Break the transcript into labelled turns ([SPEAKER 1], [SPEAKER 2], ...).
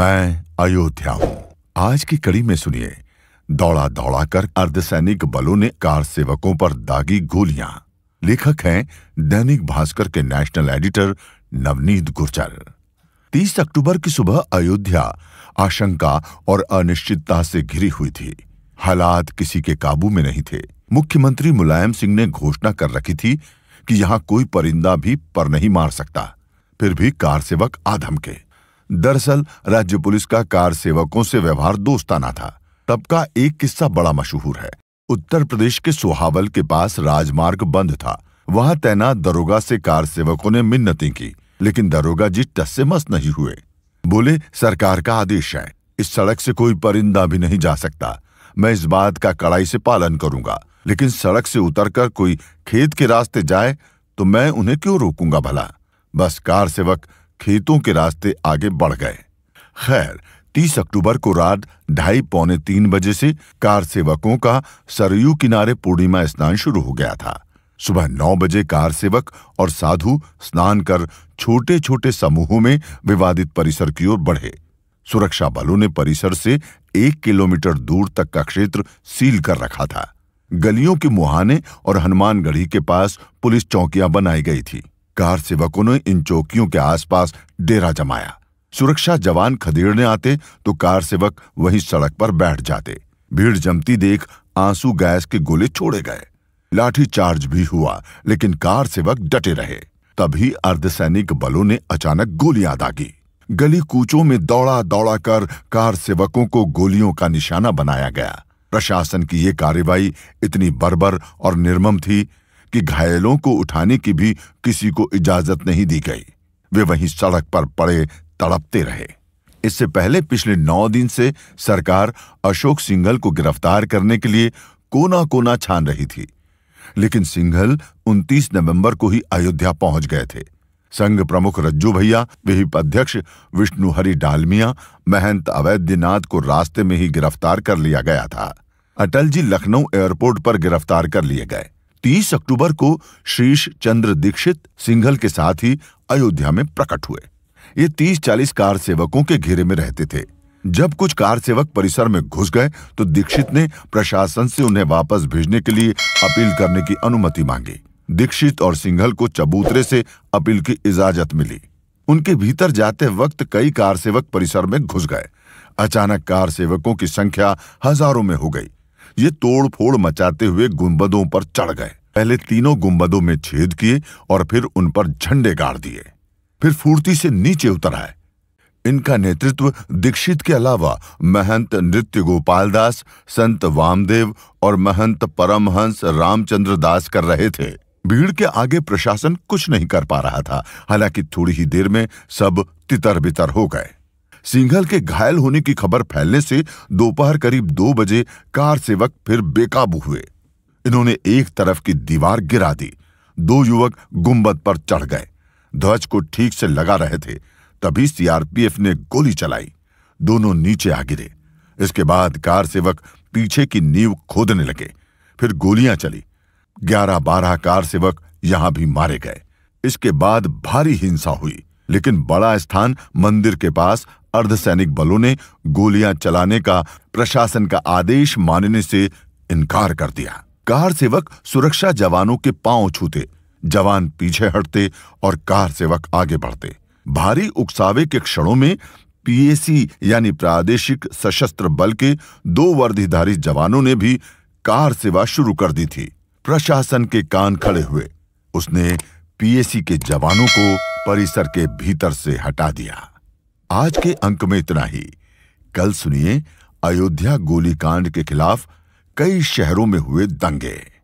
[SPEAKER 1] मैं अयोध्या हूँ आज की कड़ी में सुनिए दौड़ा दौड़ा कर अर्धसैनिक बलों ने कार सेवकों पर दागी गोलियां लेखक हैं दैनिक भास्कर के नेशनल एडिटर नवनीत गुर्जर 30 अक्टूबर की सुबह अयोध्या आशंका और अनिश्चितता से घिरी हुई थी हालात किसी के काबू में नहीं थे मुख्यमंत्री मुलायम सिंह ने घोषणा कर रखी थी कि यहां कोई परिंदा भी पर नहीं मार सकता फिर भी कार सेवक आधम के दरअसल राज्य पुलिस का कार सेवकों से व्यवहार दोस्ताना था तब का एक किस्सा बड़ा मशहूर है उत्तर प्रदेश के सोहावल के पास राजमार्ग बंद था वहां तैनात दरोगा से कार सेवकों ने मिन्नतें की लेकिन दरोगा जी टस से मस नहीं हुए बोले सरकार का आदेश है इस सड़क से कोई परिंदा भी नहीं जा सकता मैं इस बात का कड़ाई से पालन करूंगा लेकिन सड़क से उतरकर कोई खेत के रास्ते जाए तो मैं उन्हें क्यों रोकूंगा भला बस कार सेवक खेतों के रास्ते आगे बढ़ गए खैर 30 अक्टूबर को रात ढाई पौने तीन बजे से कार सेवकों का सरयू किनारे पूर्णिमा स्नान शुरू हो गया था सुबह नौ बजे कार सेवक और साधु स्नान कर छोटे छोटे समूहों में विवादित परिसर की ओर बढ़े सुरक्षा बलों ने परिसर से एक किलोमीटर दूर तक का क्षेत्र सील कर रखा था गलियों के मुहाने और हनुमानगढ़ी के पास पुलिस चौकियां बनाई गई थी कार सेवकों ने इन चौकियों के आसपास डेरा जमाया सुरक्षा जवान खदेड़ने आते तो कार सेवक वही सड़क पर बैठ जाते भीड़ जमती देख आंसू गैस के गोले छोड़े गए लाठी चार्ज भी हुआ लेकिन कार सेवक डटे रहे तभी अर्धसैनिक बलों ने अचानक गोलियां दागी गली कूचों में दौड़ा दौड़ा कर कार सेवकों को गोलियों का निशाना बनाया गया प्रशासन की ये कार्रवाई इतनी बर्बर और निर्मम थी कि घायलों को उठाने की भी किसी को इजाजत नहीं दी गई वे वहीं सड़क पर पड़े तड़पते रहे इससे पहले पिछले नौ दिन से सरकार अशोक सिंघल को गिरफ्तार करने के लिए कोना कोना छान रही थी लेकिन सिंघल 29 नवंबर को ही अयोध्या पहुंच गए थे संघ प्रमुख रज्जू भैया विहिप अध्यक्ष विष्णुहरि डालमिया महंत अवैधनाथ को रास्ते में ही गिरफ्तार कर लिया गया था अटल जी लखनऊ एयरपोर्ट पर गिरफ्तार कर लिए गए 30 अक्टूबर को शीश चंद्र दीक्षित सिंघल के साथ ही अयोध्या में प्रकट हुए ये 30-40 कार सेवकों के घेरे में रहते थे जब कुछ कार सेवक परिसर में घुस गए तो दीक्षित ने प्रशासन से उन्हें वापस भेजने के लिए अपील करने की अनुमति मांगी दीक्षित और सिंघल को चबूतरे से अपील की इजाजत मिली उनके भीतर जाते वक्त कई कार सेवक परिसर में घुस गए अचानक कार सेवकों की संख्या हजारों में हो गई ये तोड़ फोड़ मचाते हुए गुंबदों पर चढ़ गए पहले तीनों गुंबदों में छेद किए और फिर उन पर झंडे गाड़ दिए फिर फूर्ति से नीचे उतर आए इनका नेतृत्व दीक्षित के अलावा महंत नृत्य गोपाल दास संत वामदेव और महंत परमहंस रामचंद्र दास कर रहे थे भीड़ के आगे प्रशासन कुछ नहीं कर पा रहा था हालांकि थोड़ी ही देर में सब तितर बितर हो गए सिंघल के घायल होने की खबर फैलने से दोपहर करीब दो बजे कार सेवक फिर बेकाबू हुए इन्होंने एक तरफ की दीवार गिरा दी दो युवक गुंबद पर चढ़ गए ध्वज को ठीक से लगा रहे थे तभी सीआरपीएफ ने गोली चलाई दोनों नीचे आ गिरे इसके बाद कार सेवक पीछे की नींव खोदने लगे फिर गोलियां चली ग्यारह बारह कार सेवक यहां भी मारे गए इसके बाद भारी हिंसा हुई लेकिन बड़ा स्थान मंदिर के पास अर्धसैनिक बलों ने गोलियां चलाने का प्रशासन का आदेश मानने से इनकार कर दिया कार सेवक सुरक्षा जवानों के पांव छूते जवान पीछे हटते और कार सेवक आगे बढ़ते भारी उकसावे के क्षणों में पीएसी यानी प्रादेशिक सशस्त्र बल के दो वर्दीधारी जवानों ने भी कार सेवा शुरू कर दी थी प्रशासन के कान खड़े हुए उसने पीएसी के जवानों को परिसर के भीतर से हटा दिया आज के अंक में इतना ही कल सुनिए अयोध्या गोलीकांड के खिलाफ कई शहरों में हुए दंगे